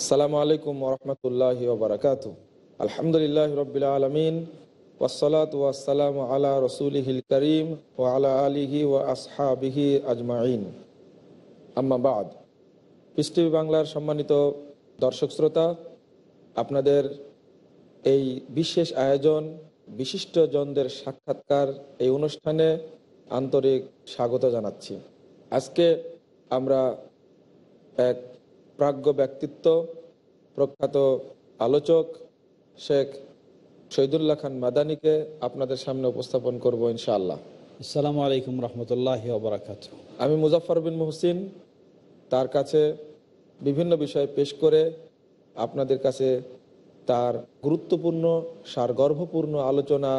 আসসালামু আলাইকুম ওরহমতুল্লাহ বারকাত আলহামদুলিল্লাহ রবিল আলমিন ওসলাত ওয়াসালাম আলা রসুলহিল করিম ও আলা আলিহি ও আসহাবিহি আজমাইন আম্মাবাদ পিস টিভি বাংলার সম্মানিত দর্শক শ্রোতা আপনাদের এই বিশেষ আয়োজন বিশিষ্ট জনদের সাক্ষাৎকার এই অনুষ্ঠানে আন্তরিক স্বাগত জানাচ্ছি আজকে আমরা এক প্রাজ্ঞ ব্যক্তিত্ব প্রখ্যাত আলোচক শেখ শহীদুল্লাহ খান মাদানিকে আপনাদের সামনে উপস্থাপন করব ইনশাআল্লাহ আসসালামু আলাইকুম রহমতুল্লাহ ওবরাকাত আমি মুজাফর বিন মোহসিন তার কাছে বিভিন্ন বিষয় পেশ করে আপনাদের কাছে তার গুরুত্বপূর্ণ সারগর্ভপূর্ণ আলোচনা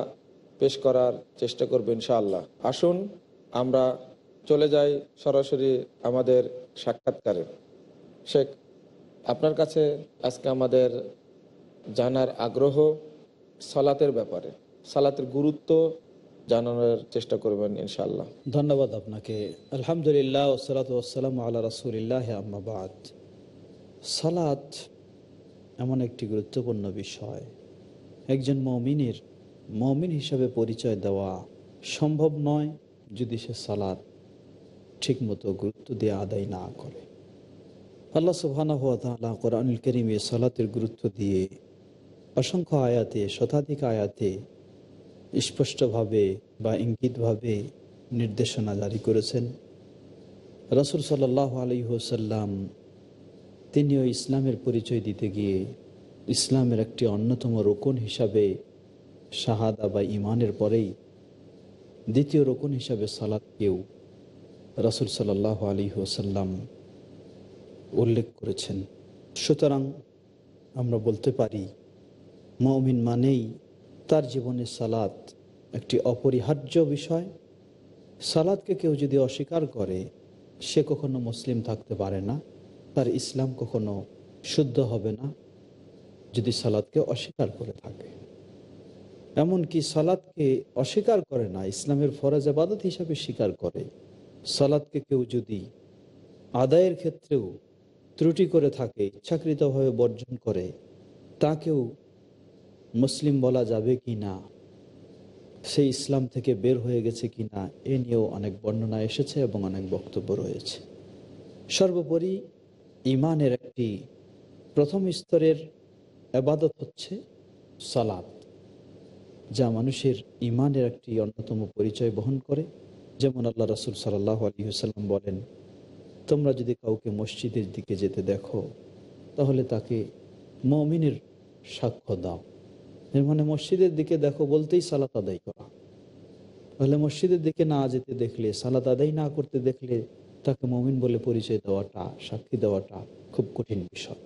পেশ করার চেষ্টা করবো ইনশাআল্লাহ আসুন আমরা চলে যাই সরাসরি আমাদের সাক্ষাৎকারে শেখ আপনার কাছে আজকে আমাদের জানার আগ্রহ সালাতের ব্যাপারে সালাতের গুরুত্ব জানানোর চেষ্টা করবেন ইনশাল্লাহ ধন্যবাদ আপনাকে আলহামদুলিল্লাহ ওসালাত ওসালাম আল্লাহ রসুলিল্লাহ আম্মাবাদ সালাত এমন একটি গুরুত্বপূর্ণ বিষয় একজন মমিনের মমিন হিসাবে পরিচয় দেওয়া সম্ভব নয় যদি সে সালাদ ঠিকমতো গুরুত্ব দিয়ে আদায় না করে আল্লাহ সুবহানা কোরআনুল করিমে সালাতের গুরুত্ব দিয়ে অসংখ্য আয়াতে শতাধিক আয়াতে স্পষ্টভাবে বা ইঙ্গিতভাবে নির্দেশনা জারি করেছেন রসুল সাল্লাহ আলী হোসাল্লাম তিনিও ইসলামের পরিচয় দিতে গিয়ে ইসলামের একটি অন্যতম রোকন হিসাবে শাহাদা বা ইমানের পরেই দ্বিতীয় রোকন হিসাবে সালাদকেও রসুল সাল্লাহ আলী হুসাল্লাম উল্লেখ করেছেন সুতরাং আমরা বলতে পারি মমিন মানেই তার জীবনে সালাত একটি অপরিহার্য বিষয় সালাদকে কেউ যদি অস্বীকার করে সে কখনো মুসলিম থাকতে পারে না তার ইসলাম কখনো শুদ্ধ হবে না যদি সালাদকে অস্বীকার করে থাকে এমনকি সালাদকে অস্বীকার করে না ইসলামের ফরাজ আবাদত হিসাবে স্বীকার করে সালাদকে কেউ যদি আদায়ের ক্ষেত্রেও ত্রুটি করে থাকে ইচ্ছাকৃতভাবে বর্জন করে তাকেও মুসলিম বলা যাবে কি না সেই ইসলাম থেকে বের হয়ে গেছে কি না এ নিয়েও অনেক বর্ণনা এসেছে এবং অনেক বক্তব্য রয়েছে সর্বোপরি ইমানের একটি প্রথম স্তরের আবাদত হচ্ছে সালাদ যা মানুষের ইমানের একটি অন্যতম পরিচয় বহন করে যেমন আল্লাহ রসুল সাল্লাহ আলী হুসাল্লাম বলেন তোমরা যদি কাউকে মসজিদের দিকে যেতে দেখো তাহলে তাকে মমিনের সাক্ষ্য দাও এর মানে মসজিদের দিকে দেখো বলতেই সালাত আদায় করা তাহলে মসজিদের দিকে না যেতে দেখলে সালাত আদায় না করতে দেখলে তাকে মমিন বলে পরিচয় দেওয়াটা সাক্ষী দেওয়াটা খুব কঠিন বিষয়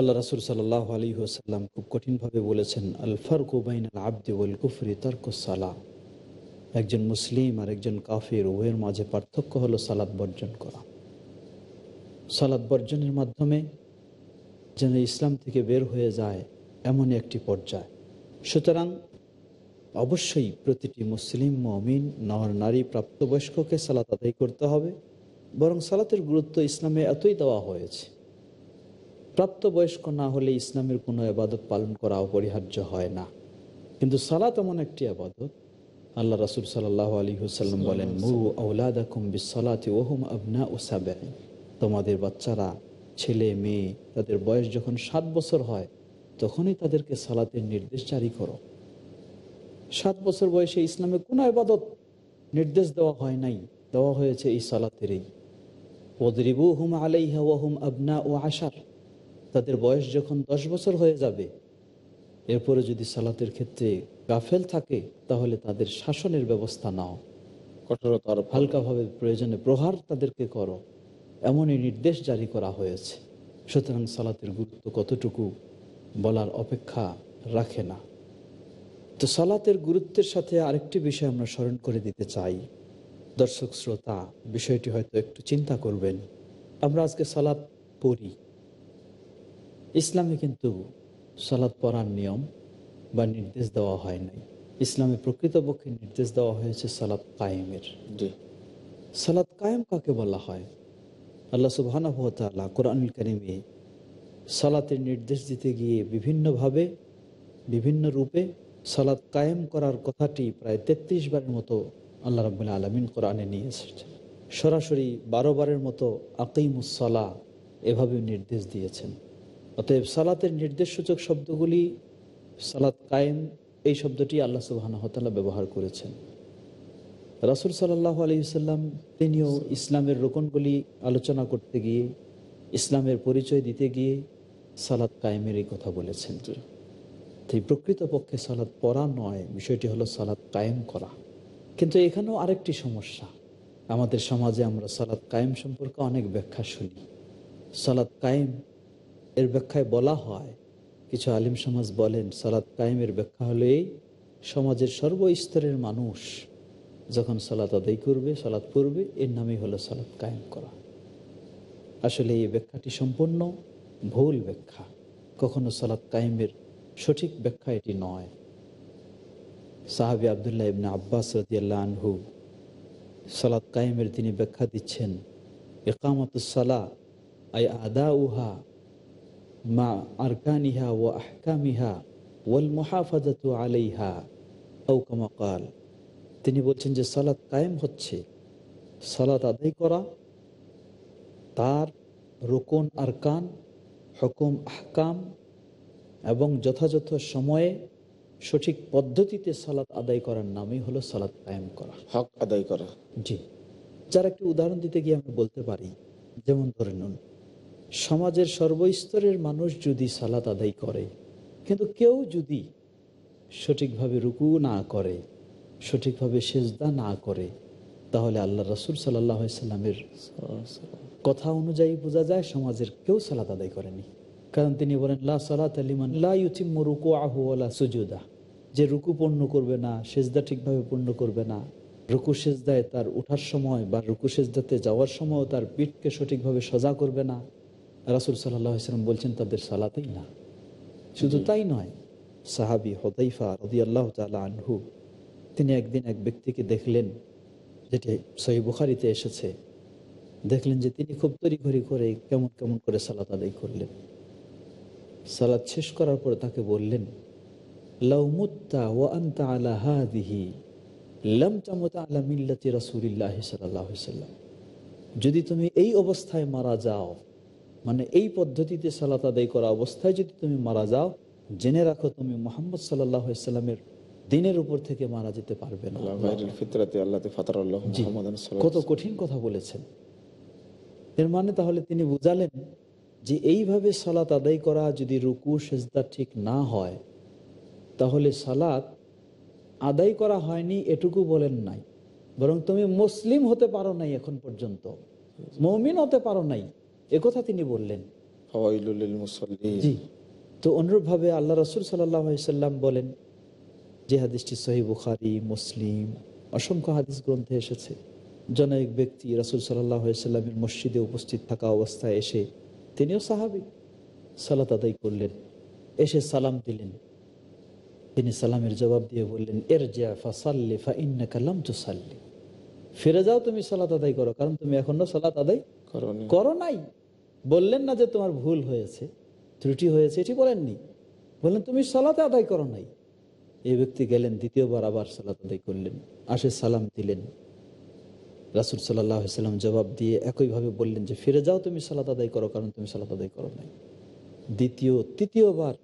আল্লাহ রাসুল সাল্লাহ আলী হোসাল্লাম খুব কঠিনভাবে বলেছেন আল ফারকুবাইন আল আবদি ওল কুফরি তার্কুসালা একজন মুসলিম আর একজন কাফির উভয়ের মাঝে পার্থক্য হলো সালাদ বর্জন করা সালাদ বর্জনের মাধ্যমে যেন ইসলাম থেকে বের হয়ে যায় এমন একটি পর্যায় সুতরাং অবশ্যই প্রতিটি মুসলিম মমিন নর নারী প্রাপ্তবয়স্ককে সালাত আদায় করতে হবে বরং সালাতের গুরুত্ব ইসলামে এতই দেওয়া হয়েছে প্রাপ্তবয়স্ক না হলে ইসলামের কোনো আবাদত পালন করা অপরিহার্য হয় না কিন্তু সালাত এমন একটি আবাদত আল্লাহ রাসুল সাল্লাহ আলী হুসাল্লাম বলেন মুরু আউলাদাকুম বিসলাতে ওহুম আবনা উসাবে তোমাদের বাচ্চারা ছেলে মেয়ে তাদের বয়স যখন সাত বছর হয় তখনই তাদেরকে সালাতের নির্দেশ জারি করো সাত বছর বয়সে ইসলামে কোনো আবাদত নির্দেশ দেওয়া হয় নাই দেওয়া হয়েছে এই সালাতেরই ওদরিবু হুম আলাইহা ওহুম আবনা ও আশার তাদের বয়স যখন দশ বছর হয়ে যাবে এরপরে যদি সালাতের ক্ষেত্রে গাফেল থাকে তাহলে তাদের শাসনের ব্যবস্থা নাও কঠোরতা হালকাভাবে প্রয়োজনে প্রহার তাদেরকে করো এমনই নির্দেশ জারি করা হয়েছে সুতরাং সালাতের গুরুত্ব কতটুকু বলার অপেক্ষা রাখে না তো সালাতের গুরুত্বের সাথে আরেকটি বিষয় আমরা স্মরণ করে দিতে চাই দর্শক শ্রোতা বিষয়টি হয়তো একটু চিন্তা করবেন আমরা আজকে সালাত পড়ি ইসলামে কিন্তু সালাদ পড়ার নিয়ম বা নির্দেশ দেওয়া হয় নাই ইসলামে প্রকৃতপক্ষে নির্দেশ দেওয়া হয়েছে সালাদ কায়েমের সালাদ কায়েম কাকে বলা হয় আল্লাহ সুবাহানবতালা কোরআনুল করিমে সালাতের নির্দেশ দিতে গিয়ে বিভিন্নভাবে বিভিন্ন রূপে সালাদ কায়েম করার কথাটি প্রায় তেত্রিশ বারের মতো আল্লাহ রবুল্লা আলমিন কোরআনে নিয়ে এসেছেন সরাসরি বারো বারের মতো আকিমুসলা এভাবে নির্দেশ দিয়েছেন অতএব সালাতের নির্দেশসূচক শব্দগুলি সালাত কায়েম এই শব্দটি আল্লাহ সুবাহানহতালা ব্যবহার করেছেন রাসুল সাল্লাহ আলিয়াল্লাম তিনিও ইসলামের রোকনগুলি আলোচনা করতে গিয়ে ইসলামের পরিচয় দিতে গিয়ে সালাদ কায়েমের এই কথা বলেছেন তাই প্রকৃতপক্ষে সালাদ পড়া নয় বিষয়টি হলো সালাদ কায়েম করা কিন্তু এখানেও আরেকটি সমস্যা আমাদের সমাজে আমরা সালাদ কায়েম সম্পর্কে অনেক ব্যাখ্যা শুনি সালাদ কায়েম এর ব্যাখ্যায় বলা হয় কিছু আলিম সমাজ বলেন সালাদ কায়েমের ব্যাখ্যা হলেই সমাজের সর্বস্তরের মানুষ যখন সালাত আদায় করবে সালাত পড়বে এর নামই হলো সালাত কায়েম করা আসলে এই ব্যাখ্যাটি সম্পূর্ণ ভুল ব্যাখ্যা কখনো সালাত কায়েমের সঠিক ব্যাখ্যা এটি নয় সাহাবি আবদুল্লাহ ইবনা আব্বাস রদিয়াল্লা আনহু সালাত কায়েমের তিনি ব্যাখ্যা দিচ্ছেন সালা আই আদা উহা মা আরকানিহা ওয়া আহকামিহা ওয়াল মুহাফাজাতু আলাইহা কামা কাল তিনি বলছেন যে সালাত কায়েম হচ্ছে সালাত আদায় করা তার রোকন আরকান হকম আহকাম এবং যথাযথ সময়ে সঠিক পদ্ধতিতে সালাত আদায় করার নামই হলো সালাদ কায়েম করা হক আদায় করা জি যার একটি উদাহরণ দিতে গিয়ে আমি বলতে পারি যেমন ধরে নুন সমাজের সর্বস্তরের মানুষ যদি সালাত আদায় করে কিন্তু কেউ যদি সঠিকভাবে রুকু না করে সঠিকভাবে সেজদা না করে তাহলে আল্লাহ রসুল সাল্লাহ সাল্লামের কথা অনুযায়ী বোঝা যায় সমাজের কেউ সালাত আদায় করেনি কারণ তিনি বলেন লা সালাত আলিমান লাউতিম রুকু আহুয়ালা সুজুদা যে রুকু পূর্ণ করবে না সেজদা ঠিকভাবে পূর্ণ করবে না রুকু সেজদায় তার উঠার সময় বা রুকু সেজদাতে যাওয়ার সময় তার পিঠকে সঠিকভাবে সজা করবে না রাসুল সাল্লাম বলছেন তাদের সালাতেই না শুধু তাই নয় সাহাবি হদাইফা রদি আল্লাহ তালা আনহু তিনি একদিন এক ব্যক্তিকে দেখলেন যেটি সহি বুখারিতে এসেছে দেখলেন যে তিনি খুব তড়িঘড়ি করে কেমন কেমন করে সালাত আদায় করলেন সালাদ শেষ করার পরে তাকে বললেন যদি তুমি এই অবস্থায় মারা যাও মানে এই পদ্ধতিতে সালাত আদায় করা অবস্থায় যদি তুমি মারা যাও জেনে রাখো তুমি মোহাম্মদ সাল্লাহ দিনের উপর থেকে মারা যেতে পারবে না কত কঠিন কথা বলেছেন এর মানে তাহলে তিনি বুঝালেন যে এইভাবে সালাত আদায় করা যদি রুকু সেজদা ঠিক না হয় তাহলে সালাত আদায় করা হয়নি এটুকু বলেন নাই বরং তুমি মুসলিম হতে পারো নাই এখন পর্যন্ত মৌমিন হতে পারো নাই একথা তিনি বললেন জি তো অনুরূপভাবে আল্লাহ রসুল সাল্লাম বলেন যে হাদিসটি সহি বুখারি মুসলিম অসংখ্য হাদিস গ্রন্থে এসেছে জনৈক ব্যক্তি রাসুল সাল্লামের মসজিদে উপস্থিত থাকা অবস্থায় এসে তিনিও সাহাবি সালাত আদায় করলেন এসে সালাম দিলেন তিনি সালামের জবাব দিয়ে বললেন এর জিয়া ফা সাল্লি ফা ইন্না কালাম তো সাল্লি ফিরে যাও তুমি সালাত আদায় করো কারণ তুমি এখনো সালাত আদায় করো নাই বললেন না যে তোমার ভুল হয়েছে ত্রুটি হয়েছে এটি বলেননি বললেন তুমি সালাতে আদায় করো নাই এই ব্যক্তি গেলেন দ্বিতীয়বার আবার সালাত আদায় করলেন আসে সালাম দিলেন রাসুল সাল্লাহ সাল্লাম জবাব দিয়ে একইভাবে বললেন যে ফিরে যাও তুমি সালাত আদায় করো কারণ তুমি সালাত আদায় করো নাই দ্বিতীয় তৃতীয়বার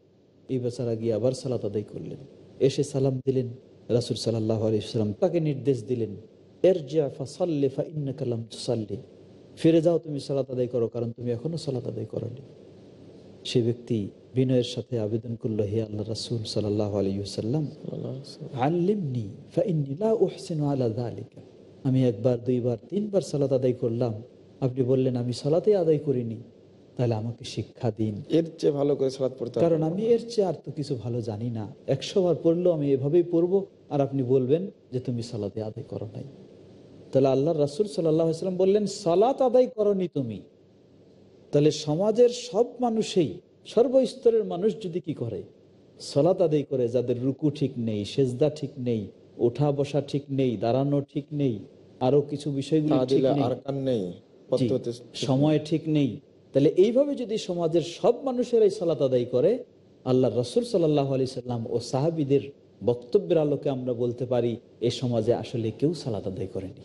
এই বেচারা গিয়ে আবার সালাত আদায় করলেন এসে সালাম দিলেন রাসুল সাল্লাহ আলিয়াল্লাম তাকে নির্দেশ দিলেন এর জিয়া ফা সাল্লে ফা ইন্না কালাম সাল্লে ফিরে যাও তুমি সালাত আদায় করো কারণ তুমি এখনও সালাত আদায় করনি সে ব্যক্তি বিনয়ের সাথে আবেদন করল হে আল্লাহ রাসুল সাল্লাহ আল্লিমনি আমি একবার দুইবার তিনবার সালাত আদায় করলাম আপনি বললেন আমি সালাতে আদায় করিনি তাহলে আমাকে শিক্ষা দিন এর চেয়ে ভালো করে সালাত পড়তে কারণ আমি এর চেয়ে আর তো কিছু ভালো জানি না একশো বার পড়লেও আমি এভাবেই পড়বো আর আপনি বলবেন যে তুমি সালাতে আদায় করো নাই তাহলে আল্লাহ রাসুল সাল্লাম বললেন সালাত আদায় করি তুমি তাহলে সমাজের সব মানুষেই সর্বস্তরের মানুষ যদি কি করে সলাত আদায় করে যাদের রুকু ঠিক নেই সেজদা ঠিক নেই ওঠা বসা ঠিক নেই দাঁড়ানো ঠিক নেই আরো কিছু বিষয়গুলো সময় ঠিক নেই তাহলে এইভাবে যদি সমাজের সব মানুষের এই সালাত আদায় করে আল্লাহ রসুল সাল্লাহ আলি সাল্লাম ও সাহাবিদের বক্তব্যের আলোকে আমরা বলতে পারি এ সমাজে আসলে কেউ সালাত আদায় করেনি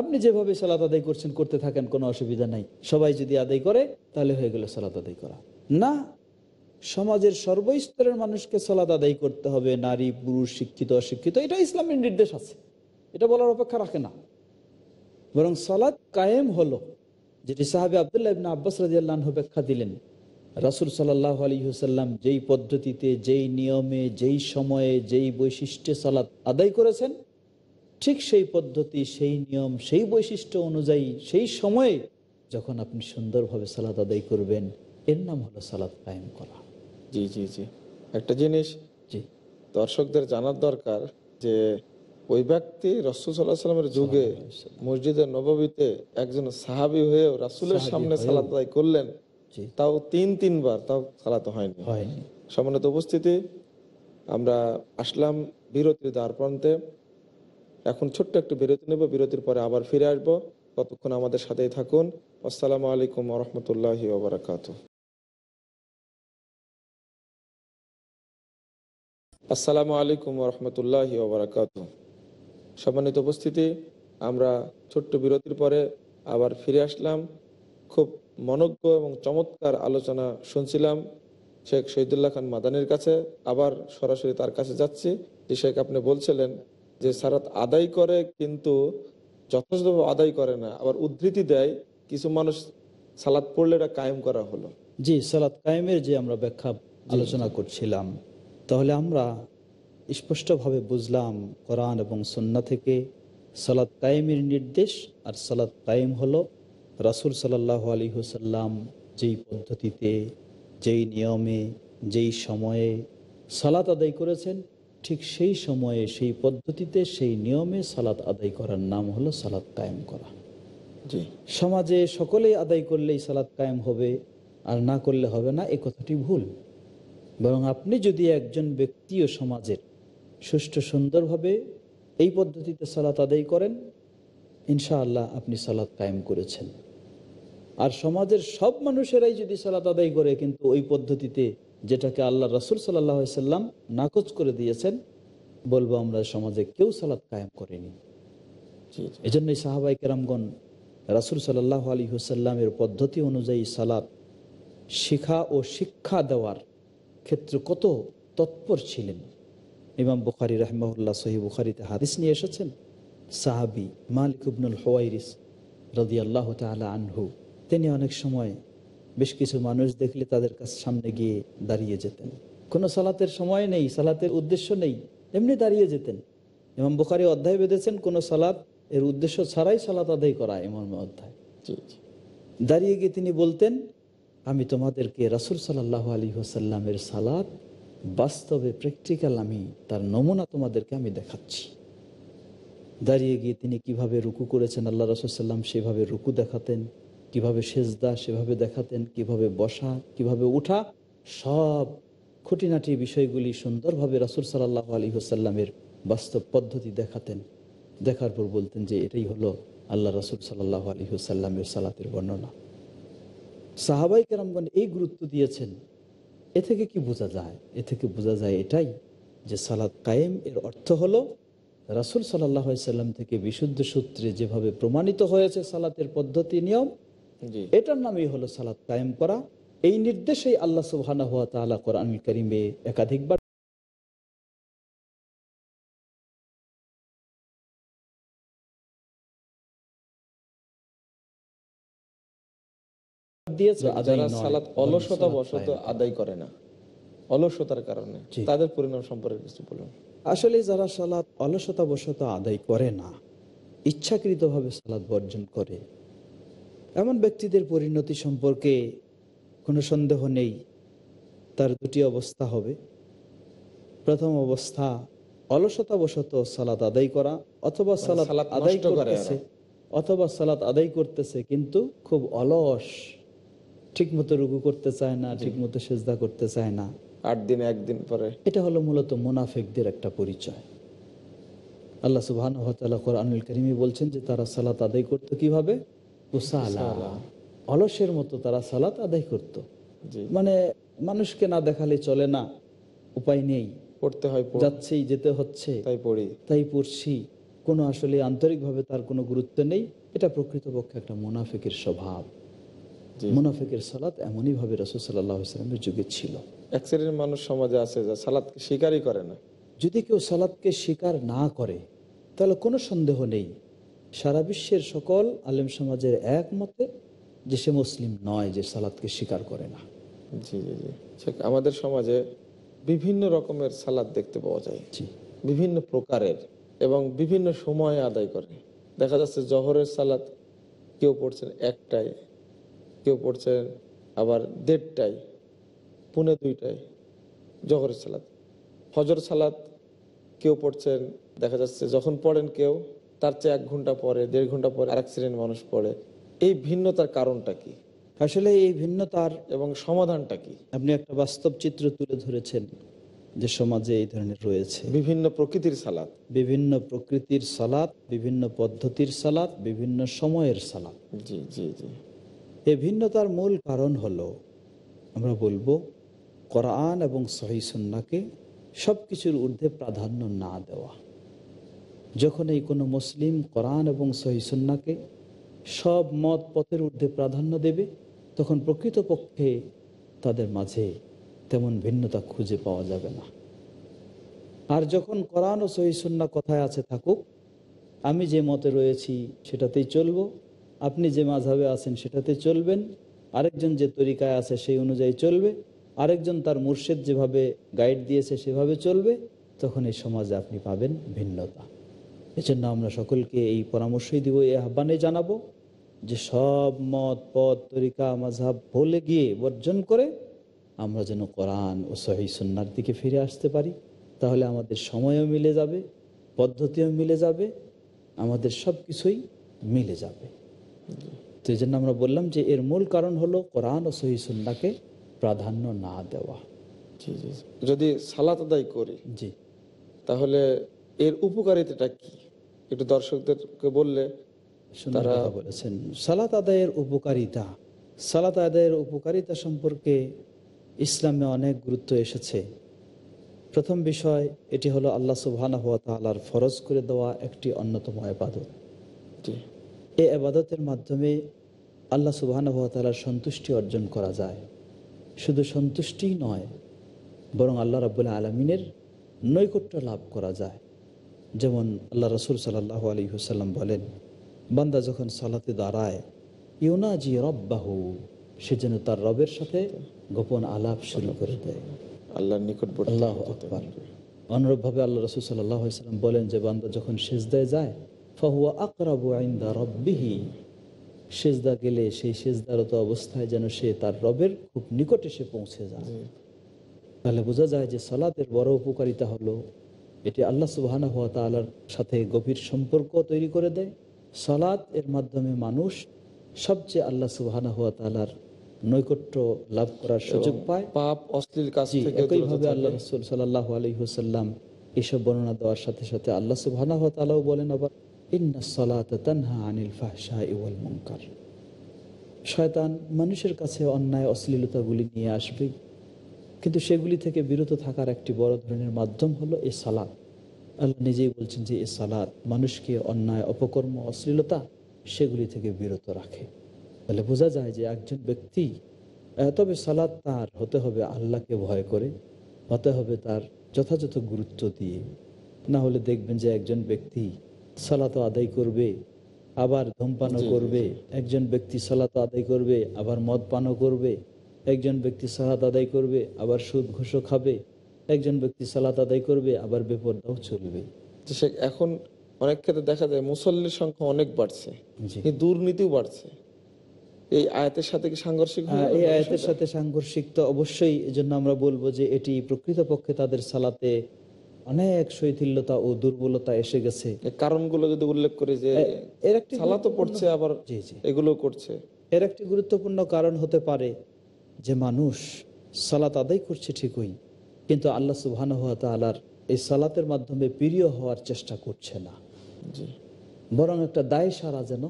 আপনি যেভাবে সালাত আদায় করছেন করতে থাকেন কোনো অসুবিধা নাই সবাই যদি আদায় করে তাহলে হয়ে গেল সালাত আদায় করা না সমাজের সর্বস্তরের মানুষকে সালাত আদায় করতে হবে নারী পুরুষ শিক্ষিত অশিক্ষিত এটা ইসলামের নির্দেশ আছে এটা বলার অপেক্ষা রাখে না বরং সালাদ কায়েম হলো যেটি সাহাবে আবদুল্লাহ ইবিন আব্বাস রাজিয়াল্লাহ ব্যাখ্যা দিলেন রাসুল সাল্লাহ আলী হুসাল্লাম যেই পদ্ধতিতে যেই নিয়মে যেই সময়ে যেই বৈশিষ্ট্যে সালাত আদায় করেছেন ঠিক সেই পদ্ধতি সেই নিয়ম সেই বৈশিষ্ট্য অনুযায়ী সেই সময়ে যখন আপনি সুন্দরভাবে সালাদ আদায় করবেন এর নাম হলো সালাদ কায়েম করা জি জি জি একটা জিনিস জি দর্শকদের জানার দরকার যে ওই ব্যক্তি রসুল সাল্লাহ যুগে মসজিদের নবাবিতে একজন সাহাবি হয়েও রাসুলের সামনে সালাত আদায় করলেন তাও তিন তিনবার তাও সালাত হয়নি হয়নি উপস্থিতি আমরা আসলাম বিরতি দ্বার প্রান্তে এখন ছোট্ট একটু বিরতি নেব বিরতির পরে আবার ফিরে আসবো ততক্ষণ আমাদের সাথেই থাকুন আসসালামু আলাইকুম রহমতুল্লাহি ওবরাকাত আসসালামু আলাইকুম রহমতুল্লাহি ওবরাকাত সম্মানিত উপস্থিতি আমরা ছোট্ট বিরতির পরে আবার ফিরে আসলাম খুব মনজ্ঞ এবং চমৎকার আলোচনা শুনছিলাম শেখ শহীদুল্লাহ খান মাদানির কাছে আবার সরাসরি তার কাছে যাচ্ছি যে শেখ আপনি বলছিলেন যে সারাত আদায় করে কিন্তু যথাযথভাবে আদায় করে না আবার উদ্ধৃতি দেয় কিছু মানুষ সালাদ পড়লে এটা কায়েম করা হলো জি সালাদ কায়েমের যে আমরা ব্যাখ্যা আলোচনা করছিলাম তাহলে আমরা স্পষ্টভাবে বুঝলাম কোরআন এবং সন্না থেকে সালাদ কায়েমের নির্দেশ আর সালাদ কায়েম হলো রাসুল সাল্লাহ আলী হুসাল্লাম যেই পদ্ধতিতে যেই নিয়মে যেই সময়ে সালাত আদায় করেছেন ঠিক সেই সময়ে সেই পদ্ধতিতে সেই নিয়মে সালাত আদায় করার নাম হলো সালাত কায়েম করা সমাজে সকলেই আদায় করলেই সালাত কায়েম হবে আর না করলে হবে না এ কথাটি ভুল বরং আপনি যদি একজন ব্যক্তি ও সমাজের সুষ্ঠু সুন্দরভাবে এই পদ্ধতিতে সালাত আদায় করেন ইনশাআল্লাহ আপনি সালাত কায়েম করেছেন আর সমাজের সব মানুষেরাই যদি সালাত আদায় করে কিন্তু ওই পদ্ধতিতে যেটাকে আল্লাহ রসুল সাল্লাম নাকচ করে দিয়েছেন বলবো আমরা সমাজে কেউ সালাদ কায়েম করেনি এই জন্যই সাহাবাই কেরামগণ রাসুল সাল্লাহ আলী হুসাল্লামের পদ্ধতি অনুযায়ী সালাদ শিখা ও শিক্ষা দেওয়ার ক্ষেত্রে কত তৎপর ছিলেন ইমাম বুখারি রাহমাহুল্লাহ সহি বুখারিতে হাদিস নিয়ে এসেছেন সাহাবি মালিক ইবনুল হোয়াইরিস রদি আল্লাহ তালা আনহু তিনি অনেক সময় বেশ কিছু মানুষ দেখলে তাদের কাছে সামনে গিয়ে দাঁড়িয়ে যেতেন কোনো সালাতের সময় নেই সালাতের উদ্দেশ্য নেই এমনি দাঁড়িয়ে যেতেন এমন বুখারি অধ্যায় বেঁধেছেন কোনো সালাত এর উদ্দেশ্য ছাড়াই সালাত আদায় করা এমন অধ্যায় দাঁড়িয়ে গিয়ে তিনি বলতেন আমি তোমাদেরকে রাসুল সাল্লাহ আলী হোসাল্লামের সালাত বাস্তবে প্র্যাকটিক্যাল আমি তার নমুনা তোমাদেরকে আমি দেখাচ্ছি দাঁড়িয়ে গিয়ে তিনি কিভাবে রুকু করেছেন আল্লাহ রসুল সাল্লাম সেভাবে রুকু দেখাতেন কিভাবে সেজদা সেভাবে দেখাতেন কিভাবে বসা কিভাবে উঠা সব খুঁটিনাটি বিষয়গুলি সুন্দরভাবে রাসুল সাল্লাহ আলী হোসাল্লামের বাস্তব পদ্ধতি দেখাতেন দেখার পর বলতেন যে এটাই হলো আল্লাহ রাসুল সাল্লাহ আলী হোসাল্লামের সালাতের বর্ণনা সাহাবাই কেরামগণ এই গুরুত্ব দিয়েছেন এ থেকে কি বোঝা যায় এ থেকে বোঝা যায় এটাই যে সালাদ কায়েম এর অর্থ হলো রাসুল সাল্লাহ সাল্লাম থেকে বিশুদ্ধ সূত্রে যেভাবে প্রমাণিত হয়েছে সালাতের পদ্ধতি নিয়ম এটার নামই হলো সালাদ কায়েম করা এই নির্দেশেই আল্লাহ সুবাহ কোরআন করিমে একাধিকবার যারা সালাত অলসতা আদায় করে না অলসতার কারণে তাদের সম্পর্কে কিছু বলুন আসলে যারা অলসতা বশত আদায় করে না সালাত বর্জন করে এমন ব্যক্তিদের পরিণতি সম্পর্কে কোনো সন্দেহ নেই তার দুটি অবস্থা হবে প্রথম অবস্থা অলসতাবশত সালাত আদায় করা অথবা মানে সালাত আদায় করতেছে অথবা সালাত আদায় করতেছে কিন্তু খুব অলস ঠিক মতো রুগু করতে চায় না ঠিক মতো সেজদা করতে চায় না আট দিন একদিন পরে এটা হলো মূলত মুনাফেকদের একটা পরিচয় আল্লাহ সুবাহ করিমি বলছেন যে তারা সালাত আদায় করতো কিভাবে অলসের মতো তারা সালাত আদায় করত মানে মানুষকে না দেখালে চলে না উপায় নেই পড়তে হয় যাচ্ছেই যেতে হচ্ছে তাই পড়ি তাই পড়ছি কোনো আসলে আন্তরিকভাবে তার কোনো গুরুত্ব নেই এটা প্রকৃতপক্ষে একটা মুনাফেকের স্বভাব মোনাফেকের সালাত এমনই ভাবে রসদ সাল্লাহ যুগে ছিল এক মানুষ সমাজে আছে যা সালাদকে স্বীকারই করে না যদি কেউ সালাদকে স্বীকার না করে তাহলে কোনো সন্দেহ নেই সারা বিশ্বের সকল আলেম সমাজের একমতে যে সে মুসলিম নয় যে সালাদকে স্বীকার করে না জি জি জি আমাদের সমাজে বিভিন্ন রকমের সালাদ দেখতে পাওয়া যায় বিভিন্ন প্রকারের এবং বিভিন্ন সময়ে আদায় করে দেখা যাচ্ছে জহরের সালাদ কেউ পড়ছেন একটাই কেউ পড়ছেন আবার দেড়টায় পুনে দুইটায় জহরের সালাদ হজর সালাদ কেউ পড়ছেন দেখা যাচ্ছে যখন পড়েন কেউ তার চেয়ে এক ঘন্টা পরে দেড় ঘন্টা পরে আর অ্যাক্সিডেন্ট মানুষ পড়ে এই ভিন্নতার কারণটা কি আসলে এই ভিন্নতার এবং সমাধানটা কি আপনি একটা বাস্তব চিত্র তুলে ধরেছেন যে সমাজে এই ধরনের রয়েছে বিভিন্ন প্রকৃতির সালাদ বিভিন্ন প্রকৃতির সালাদ বিভিন্ন পদ্ধতির সালাদ বিভিন্ন সময়ের সালাদ জি জি জি এই ভিন্নতার মূল কারণ হলো আমরা বলবো কোরআন এবং সহিসন্নাকে সব কিছুর ঊর্ধ্বে প্রাধান্য না দেওয়া যখনই কোনো মুসলিম কোরআন এবং সহিসুন্নাকে সব মত পথের ঊর্ধ্বে প্রাধান্য দেবে তখন প্রকৃতপক্ষে তাদের মাঝে তেমন ভিন্নতা খুঁজে পাওয়া যাবে না আর যখন কোরআন ও সহিসুন্না কথায় আছে থাকুক আমি যে মতে রয়েছি সেটাতেই চলবো আপনি যে মাঝাবে আছেন সেটাতে চলবেন আরেকজন যে তরিকায় আছে সেই অনুযায়ী চলবে আরেকজন তার মুর্শেদ যেভাবে গাইড দিয়েছে সেভাবে চলবে তখন এই সমাজে আপনি পাবেন ভিন্নতা এজন্য আমরা সকলকে এই পরামর্শই দিব এই আহ্বানে জানাবো যে সব মত পদ তরিকা মাঝাব বলে গিয়ে বর্জন করে আমরা যেন কোরআন ও সহি সন্ন্যার দিকে ফিরে আসতে পারি তাহলে আমাদের সময়ও মিলে যাবে পদ্ধতিও মিলে যাবে আমাদের সব কিছুই মিলে যাবে তো এই জন্য আমরা বললাম যে এর মূল কারণ হলো কোরআন ও সহি সন্নাকে প্রাধান্য না দেওয়া যদি সালাত আদায় করি জি তাহলে এর উপকারিতাটা কি একটু দর্শকদেরকে বললে তারা বলেছেন সালাত আদায়ের উপকারিতা সালাত আদায়ের উপকারিতা সম্পর্কে ইসলামে অনেক গুরুত্ব এসেছে প্রথম বিষয় এটি হলো আল্লাহ সুবাহানা হাত ফরজ করে দেওয়া একটি অন্যতম আবাদত এই আবাদতের মাধ্যমে আল্লাহ সুবাহানা হাত সন্তুষ্টি অর্জন করা যায় শুধু সন্তুষ্টিই নয় বরং আল্লাহ রাবুল্লাহ আলমিনের নৈকট্য লাভ করা যায় যেমন আল্লাহ রসুল সাল্লাহ আলী হুসাল্লাম বলেন বান্দা যখন সালাতে দাঁড়ায় রব রব্বাহু সে যেন তার রবের সাথে গোপন আলাপ শুরু করে দেয় আল্লাহ নিকট আল্লাহ আকবর অনুরূপভাবে আল্লাহ রসুল সাল্লাহ সাল্লাম বলেন যে বান্দা যখন সেজদায় যায় ফাহুয়া আকরাবু আইন্দা রব্বিহি সেজদা গেলে সেই সেজদারত অবস্থায় যেন সে তার রবের খুব নিকটে সে পৌঁছে যায় তাহলে বোঝা যায় যে সালাতের বড় উপকারিতা হলো এটি আল্লাহ সুবাহানা হাত আলার সাথে গভীর সম্পর্ক তৈরি করে দেয় সলাদ এর মাধ্যমে মানুষ সবচেয়ে আল্লাহ সুবাহানা হাত তালার নৈকট্য লাভ করার সুযোগ পায় পাপ অশ্লীল কাজ একইভাবে আল্লাহ রসুল সাল্লাহ আলী হুসাল্লাম এসব বর্ণনা দেওয়ার সাথে সাথে আল্লাহ সুবাহানা হাত আলাও বলেন আবার ইন্না সালাত তানহা আনিল ফাহশা ইউল মুঙ্কার শয়তান মানুষের কাছে অন্যায় অশ্লীলতাগুলি নিয়ে আসবে কিন্তু সেগুলি থেকে বিরত থাকার একটি বড় ধরনের মাধ্যম হলো এ সালাদ আল্লাহ নিজেই বলছেন যে এ সালাদ মানুষকে অন্যায় অপকর্ম অশ্লীলতা সেগুলি থেকে বিরত রাখে তাহলে বোঝা যায় যে একজন ব্যক্তি তবে সালাদ তার হতে হবে আল্লাহকে ভয় করে হতে হবে তার যথাযথ গুরুত্ব দিয়ে না হলে দেখবেন যে একজন ব্যক্তি সালাত আদায় করবে আবার ধূমপানও করবে একজন ব্যক্তি সালাত আদায় করবে আবার মদ পানও করবে একজন ব্যক্তি সাহাত আদায় করবে আবার সুদ ঘোষক খাবে একজন ব্যক্তি সালাত আদায় করবে আবার বেপরদাও চলবে এখন অনেক ক্ষেত্রে দেখা যায় মুসল্লির সংখ্যা অনেক বাড়ছে দুর্নীতিও বাড়ছে এই আয়াতের সাথে কি সাংঘর্ষিক হ্যাঁ, এই আয়াতের সাথে সাংঘর্ষিক তো অবশ্যই এজন্য আমরা বলবো যে এটি প্রকৃতপক্ষে তাদের সালাতে অনেক শৈথিল্যতা ও দুর্বলতা এসে গেছে কারণগুলো যদি উল্লেখ করে যে এর একটি সালাতও পড়ছে আবার এগুলো করছে এর একটি গুরুত্বপূর্ণ কারণ হতে পারে যে মানুষ সালাত আদায় করছে ঠিকই কিন্তু আল্লাহ সুবাহান হাত তালার এই সালাতের মাধ্যমে প্রিয় হওয়ার চেষ্টা করছে না বরং একটা দায় সারা যেন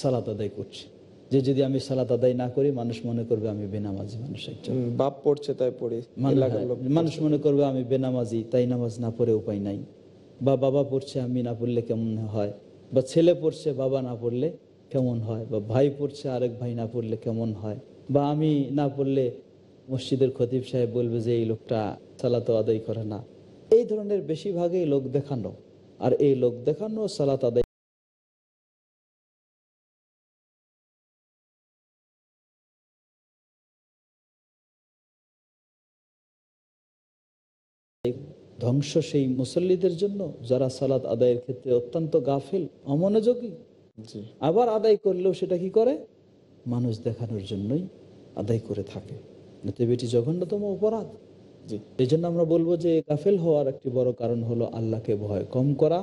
সালাত আদায় করছে যে যদি আমি সালাত আদায় না করি মানুষ মনে করবে আমি বেনামাজি মানুষ একজন বাপ পড়ছে তাই পড়ে মানে হ্যাঁ, মানুষ মনে করবে আমি বেনামাজি তাই নামাজ না পড়ে উপায় নাই বা বাবা পড়ছে আমি না পড়লে কেমন হয় বা ছেলে পড়ছে বাবা না পড়লে কেমন হয় বা ভাই পড়ছে আরেক ভাই না পড়লে কেমন হয় বা আমি না পড়লে মসজিদের খতিব সাহেব বলবে যে এই লোকটা সালাত আদায় করে না এই ধরনের বেশিরভাগই লোক দেখানো আর এই লোক দেখানো সালাত আদায় ধ্বংস সেই মুসল্লিদের জন্য যারা সালাত আদায়ের ক্ষেত্রে অত্যন্ত গাফিল অমনোযোগী আবার আদায় করলেও সেটা কি করে মানুষ দেখানোর জন্যই আদায় করে থাকে নতুবা এটি জঘন্যতম অপরাধ জি এই জন্য আমরা বলবো যে কাফেল হওয়ার একটি বড় কারণ হলো আল্লাহকে ভয় কম করা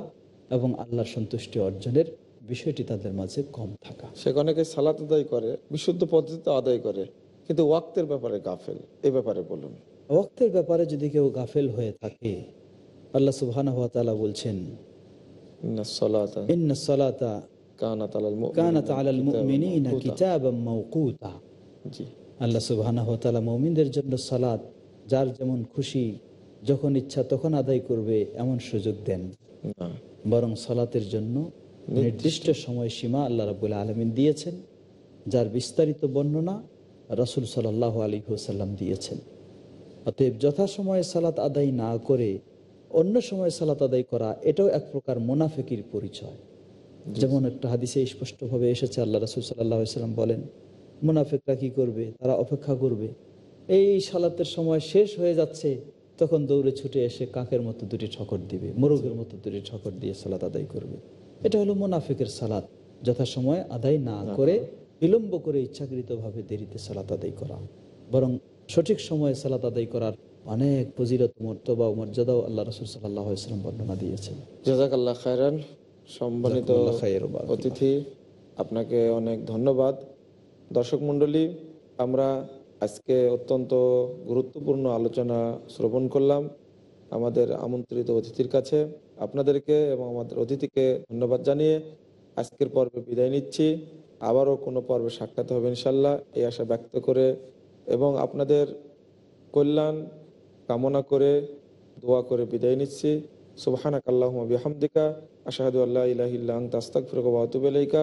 এবং আল্লাহর সন্তুষ্টি অর্জনের বিষয়টি তাদের মাঝে কম থাকা সে অনেকে সালাত আদায় করে বিশুদ্ধ পদ্ধতিতে আদায় করে কিন্তু ওয়াক্তের ব্যাপারে গাফেল এ ব্যাপারে বলুন ওয়াক্তের ব্যাপারে যদি কেউ গাফেল হয়ে থাকে আল্লাহ সুবহান হাত বলছেন কানাত আলাল মুমিনিনা কিতাবাম মাওকুতা জি আল্লাহ সুবাহানহতালা মৌমিনদের জন্য সালাদ যার যেমন খুশি যখন ইচ্ছা তখন আদায় করবে এমন সুযোগ দেন বরং সালাতের জন্য নির্দিষ্ট সময় সীমা আল্লাহ রাবুল আলমিন দিয়েছেন যার বিস্তারিত বর্ণনা রাসুল সাল্লাহ আলী হুসাল্লাম দিয়েছেন অতএব যথাসময়ে সালাত আদায় না করে অন্য সময় সালাত আদায় করা এটাও এক প্রকার মোনাফেকির পরিচয় যেমন একটা হাদিসে স্পষ্টভাবে এসেছে আল্লাহ রাসুল সাল্লাহ সাল্লাম বলেন মুনাফেকরা কি করবে তারা অপেক্ষা করবে এই সালাতের সময় শেষ হয়ে যাচ্ছে তখন দৌড়ে ছুটে এসে কাকের মতো দুটি ঠকর দিবে মোরগের মতো দুটি ঠকর দিয়ে সালাত আদায় করবে এটা হলো মুনাফেকের সালাদ যথাসময় আদায় না করে বিলম্ব করে ইচ্ছাকৃতভাবে দেরিতে সালাত আদায় করা বরং সঠিক সময়ে সালাত আদায় করার অনেক ফজিরত মর্তবা মর্যাদাও আল্লাহ রসুল সাল্লাম বর্ণনা দিয়েছেন জাজাকাল্লাহ খায়রান সম্মানিত অতিথি আপনাকে অনেক ধন্যবাদ দর্শক মন্ডলী আমরা আজকে অত্যন্ত গুরুত্বপূর্ণ আলোচনা শ্রবণ করলাম আমাদের আমন্ত্রিত অতিথির কাছে আপনাদেরকে এবং আমাদের অতিথিকে ধন্যবাদ জানিয়ে আজকের পর্বে বিদায় নিচ্ছি আবারও কোনো পর্বে সাক্ষাৎ হবে ইনশাল্লাহ এই আশা ব্যক্ত করে এবং আপনাদের কল্যাণ কামনা করে দোয়া করে বিদায় নিচ্ছি সুবাহানাক আল্লাহমা বিহামদিকা আশাহাদু আল্লাহ ইলাহিল্লাং তাস্তাক ফিরকবাহতুবেলাইকা